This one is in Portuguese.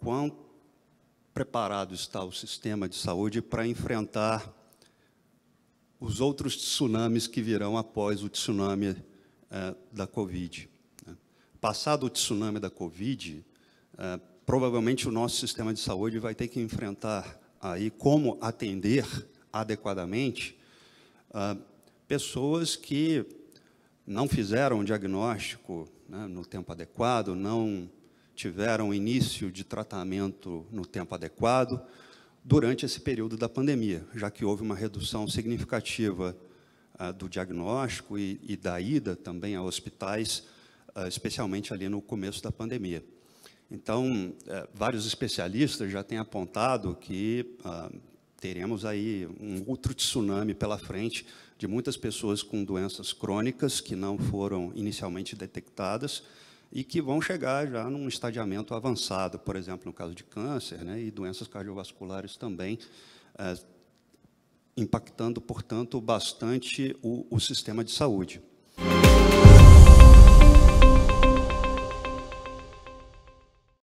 quão preparado está o sistema de saúde para enfrentar os outros tsunamis que virão após o tsunami eh, da Covid. Né? Passado o tsunami da Covid, eh, provavelmente o nosso sistema de saúde vai ter que enfrentar aí como atender adequadamente eh, pessoas que não fizeram o diagnóstico né, no tempo adequado, não tiveram início de tratamento no tempo adequado durante esse período da pandemia, já que houve uma redução significativa ah, do diagnóstico e, e, da ida também a hospitais, ah, especialmente ali no começo da pandemia. Então, eh, vários especialistas já têm apontado que ah, teremos aí um outro tsunami pela frente de muitas pessoas com doenças crônicas que não foram inicialmente detectadas e que vão chegar já num estadiamento avançado, por exemplo, no caso de câncer né, e doenças cardiovasculares também, eh, impactando, portanto, bastante o, o sistema de saúde.